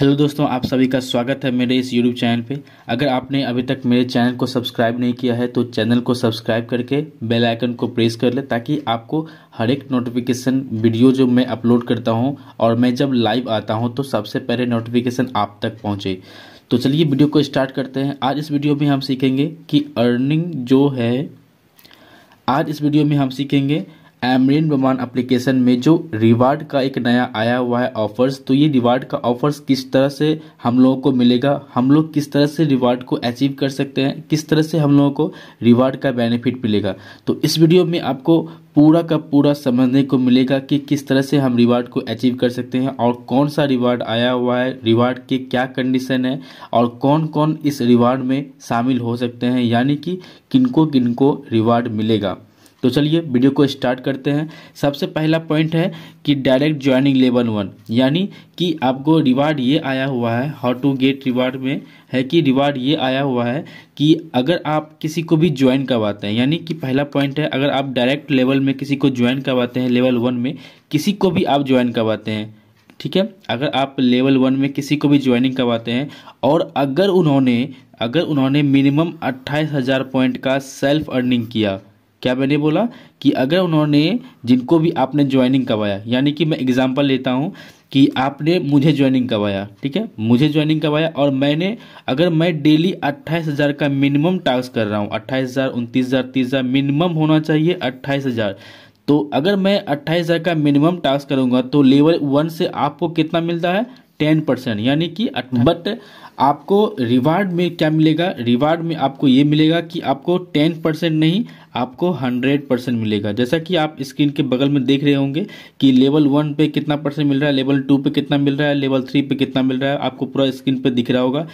hello दोस्तों आप सभी का स्वागत है मेरे इस यूट्यूब चैनल पे अगर आपने अभी तक मेरे चैनल को सब्सक्राइब नहीं किया है तो चैनल को सब्सक्राइब करके बेल आइकन को प्रेस कर ले ताकि आपको हर एक नोटिफिकेशन वीडियो जो मैं अपलोड करता हूँ और मैं जब लाइव आता हूँ तो सबसे पहले नोटिफिकेशन आप तक पहुँचे तो चलिए वीडियो को स्टार्ट करते हैं आज इस वीडियो में हम सीखेंगे कि अर्निंग जो है आज इस वीडियो में हम सीखेंगे एमरीन विमान एप्लीकेशन में जो रिवार्ड का एक नया आया हुआ है ऑफर्स तो ये रिवार्ड का ऑफर्स किस तरह से हम लोगों को मिलेगा हम लोग किस तरह से रिवार्ड को अचीव कर सकते हैं किस तरह से हम लोगों को रिवार्ड का बेनिफिट मिलेगा तो इस वीडियो में आपको पूरा का पूरा समझने को मिलेगा कि किस तरह से हम रिवार्ड को अचीव कर सकते हैं और कौन सा रिवार्ड आया हुआ है रिवार्ड के क्या कंडीशन है और कौन कौन इस रिवार्ड में शामिल हो सकते हैं यानी कि किनको किनको रिवार्ड मिलेगा तो चलिए वीडियो को स्टार्ट करते हैं सबसे पहला पॉइंट है कि डायरेक्ट ज्वाइनिंग लेवल वन यानी कि आपको रिवार्ड ये आया हुआ है हाउ टू गेट रिवार्ड में है कि रिवार्ड ये आया हुआ है कि अगर आप किसी को भी ज्वाइन करवाते हैं यानी कि पहला पॉइंट है अगर आप डायरेक्ट लेवल में किसी को ज्वाइन करवाते हैं लेवल वन में किसी को भी आप ज्वाइन करवाते हैं ठीक है अगर आप लेवल वन में किसी को भी ज्वाइनिंग करवाते हैं और अगर उन्होंने अगर उन्होंने मिनिमम अट्ठाईस हज़ार पॉइंट का सेल्फ अर्निंग किया क्या मैंने बोला कि अगर उन्होंने जिनको भी आपने ज्वाइनिंग करवाया यानी कि मैं एग्जांपल लेता हूँ कि आपने मुझे ज्वाइनिंग करवाया ठीक है मुझे ज्वाइनिंग करवाया और मैंने अगर मैं डेली अट्ठाईस हज़ार का मिनिमम टास्क कर रहा हूँ अट्ठाईस हज़ार उनतीस हज़ार तीस हज़ार मिनिमम होना चाहिए अट्ठाईस हज़ार तो अगर मैं अट्ठाईस हज़ार का मिनिमम टास्क करूँगा तो लेवल वन से आपको कितना मिलता है टेन परसेंट यानी कि बट आपको रिवार्ड में क्या मिलेगा रिवार्ड में आपको ये मिलेगा कि आपको टेन परसेंट नहीं आपको हंड्रेड परसेंट मिलेगा जैसा कि आप स्क्रीन के बगल में देख रहे होंगे कि लेवल वन पे कितना परसेंट मिल रहा है लेवल टू पे कितना मिल रहा है लेवल थ्री पे कितना मिल रहा है आपको पूरा स्क्रीन पे दिख रहा होगा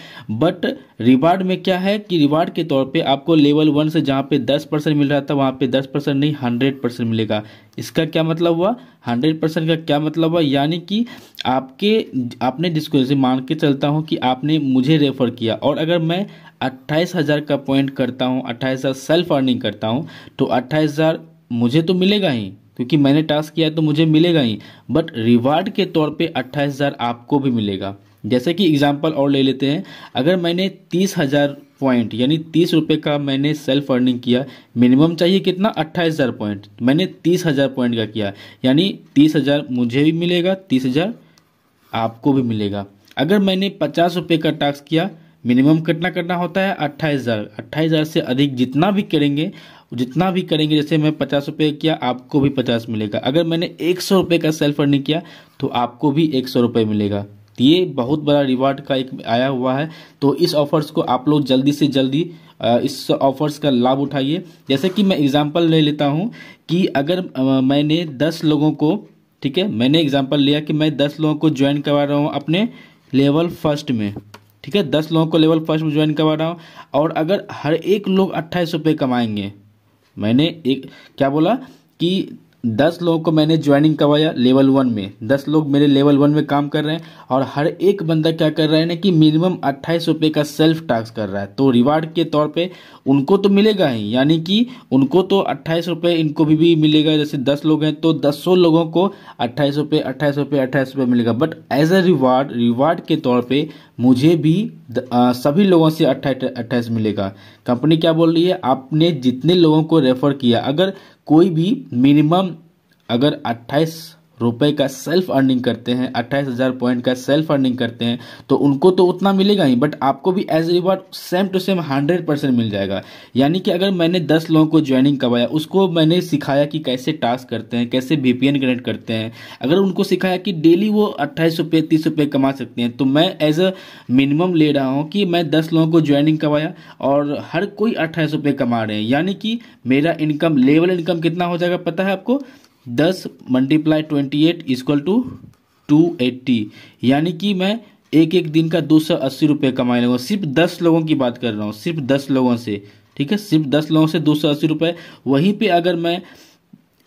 बट रिवार्ड में क्या है कि रिवार्ड के तौर पर आपको लेवल वन से जहाँ पे दस परसेंट मिल रहा था वहाँ पे दस परसेंट नहीं हंड्रेड परसेंट मिलेगा इसका क्या मतलब हुआ हंड्रेड परसेंट का क्या मतलब हुआ यानी कि आपके आपने जिसको जैसे मान के चलता हूँ कि आपने मुझे रेफर किया और अगर मैं अट्ठाईस हज़ार का पॉइंट करता हूँ अट्ठाईस हज़ार सेल्फ अर्निंग करता हूँ तो अट्ठाईस हज़ार मुझे तो मिलेगा ही क्योंकि मैंने टास्क किया तो मुझे मिलेगा ही बट रिवार्ड के तौर पर अट्ठाईस हज़ार आपको भी मिलेगा जैसे कि एग्जाम्पल और ले लेते हैं अगर मैंने तीस हज़ार पॉइंट यानी तीस रुपये का मैंने सेल्फ अर्निंग किया मिनिमम चाहिए कितना अट्ठाईस हज़ार पॉइंट मैंने तीस हज़ार पॉइंट का किया यानी तीस हज़ार मुझे भी मिलेगा तीस हज़ार आपको भी मिलेगा अगर मैंने पचास रुपये का टास्क किया मिनिमम कितना करना होता है अट्ठाईस हज़ार अट्ठाईस हज़ार से अधिक जितना भी करेंगे जितना भी करेंगे जैसे मैं पचास रुपये किया आपको भी पचास मिलेगा अगर मैंने एक सौ रुपये का सेल्फ अर्निंग किया तो आपको भी एक सौ रुपये मिलेगा ये बहुत बड़ा रिवार्ड का एक आया हुआ है तो इस ऑफर्स को आप लोग जल्दी से जल्दी इस ऑफर्स का लाभ उठाइए जैसे कि मैं एग्जांपल ले लेता हूँ कि अगर मैंने दस लोगों को ठीक है मैंने एग्जांपल लिया कि मैं दस लोगों को ज्वाइन करवा रहा हूँ अपने लेवल फर्स्ट में ठीक है दस लोगों को लेवल फर्स्ट में ज्वाइन करवा रहा हूँ और अगर हर एक लोग अट्ठाईस रुपये कमाएंगे मैंने एक क्या बोला कि दस लोगों को मैंने ज्वाइनिंग करवाया लेवल वन में दस लोग मेरे लेवल वन में काम कर रहे हैं और हर एक बंदा क्या कर रहा है ना कि मिनिमम अट्ठाईस रुपये का सेल्फ टास्क कर रहा है तो रिवार्ड के तौर पे उनको तो मिलेगा ही यानी कि उनको तो अट्ठाईस रुपये इनको भी, भी मिलेगा जैसे दस लोग हैं तो दसों लोगों को अट्ठाईस रुपये अट्ठाईस रुपये अट्ठाईस रुपये मिलेगा but as a reward reward के तौर पर मुझे भी आ, सभी लोगों से अट्ठाईस अट्ठाईस मिलेगा कंपनी क्या बोल रही है आपने जितने लोगों को रेफर किया अगर कोई भी मिनिमम अगर अट्ठाईस रुपए का सेल्फ अर्निंग करते हैं अट्ठाईस हज़ार पॉइंट का सेल्फ अर्निंग करते हैं तो उनको तो उतना मिलेगा ही बट आपको भी as reward same to same hundred percent मिल जाएगा यानी कि अगर मैंने दस लोगों को ज्वाइनिंग करवाया उसको मैंने सिखाया कि कैसे टास्क करते हैं कैसे बीपीएन कनेक्ट करते हैं अगर उनको सिखाया कि डेली वो अट्ठाईस रुपये तीस रुपये कमा सकते हैं तो मैं एज अ मिनिमम ले रहा हूँ कि मैं दस लोगों को ज्वाइनिंग करवाया और हर कोई अट्ठाईस रुपये कमा रहे हैं यानी कि मेरा इनकम लेवल इनकम कितना हो जाएगा पता है आपको दस multiply twenty eight equal to two eighty यानी कि मैं एक एक दिन का दो सौ अस्सी रुपये कमाए लूँगा सिर्फ दस लोगों की बात कर रहा हूँ सिर्फ दस लोगों से ठीक है सिर्फ दस लोगों से दो सौ अस्सी रुपये वहीं पे अगर मैं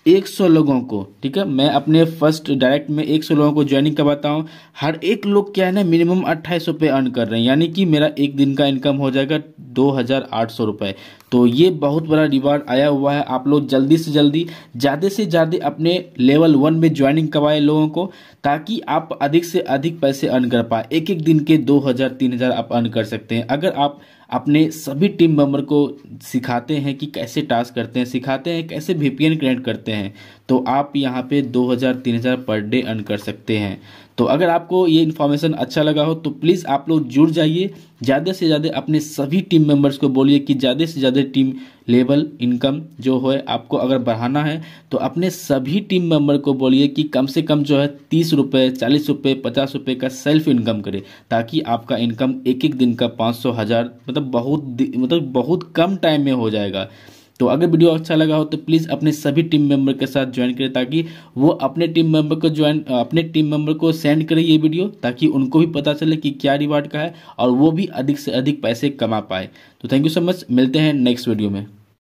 100 लोगों को ठीक है मैं अपने फर्स्ट डायरेक्ट में 100 लोगों को ज्वाइनिंग करवाता हूँ हर एक लोग क्या है ना मिनिमम अट्ठाईस रुपये अर्न कर रहे हैं यानी कि मेरा एक दिन का इनकम हो जाएगा दो हज़ार आठ सौ रुपये तो ये बहुत बड़ा रिवार्ड आया हुआ है आप लोग जल्दी से जल्दी ज़्यादा से ज़्यादा अपने लेवल वन में ज्वाइनिंग करवाए लोगों को ताकि आप अधिक से अधिक पैसे अर्न कर पाए एक एक दिन के दो हज़ार तीन हज़ार आप अर्न कर सकते हैं अगर आप अपने सभी टीम मेंबर को सिखाते हैं कि कैसे टास्क करते हैं सिखाते हैं कैसे वी क्रिएट करते हैं तो आप यहाँ पे 2000 3000 पर डे अर्न कर सकते हैं तो अगर आपको ये इन्फॉर्मेशन अच्छा लगा हो तो प्लीज़ आप लोग जुड़ जाइए ज़्यादा से ज़्यादा अपने सभी टीम मेंबर्स को बोलिए कि ज़्यादा से ज़्यादा टीम लेवल इनकम जो है आपको अगर बढ़ाना है तो अपने सभी टीम मेंबर को बोलिए कि कम से कम जो है तीस रुपये चालीस रुपये पचास रुपये का सेल्फ इनकम करे ताकि आपका इनकम एक एक दिन का पाँच सौ हज़ार मतलब बहुत मतलब बहुत कम टाइम में हो जाएगा तो अगर वीडियो अच्छा लगा हो तो प्लीज़ अपने सभी टीम मेंबर के साथ ज्वाइन करें ताकि वो अपने टीम मेंबर को ज्वाइन अपने टीम मेंबर को सेंड करें ये वीडियो ताकि उनको भी पता चले कि क्या रिवार्ड का है और वो भी अधिक से अधिक पैसे कमा पाए तो थैंक यू सो मच मिलते हैं नेक्स्ट वीडियो में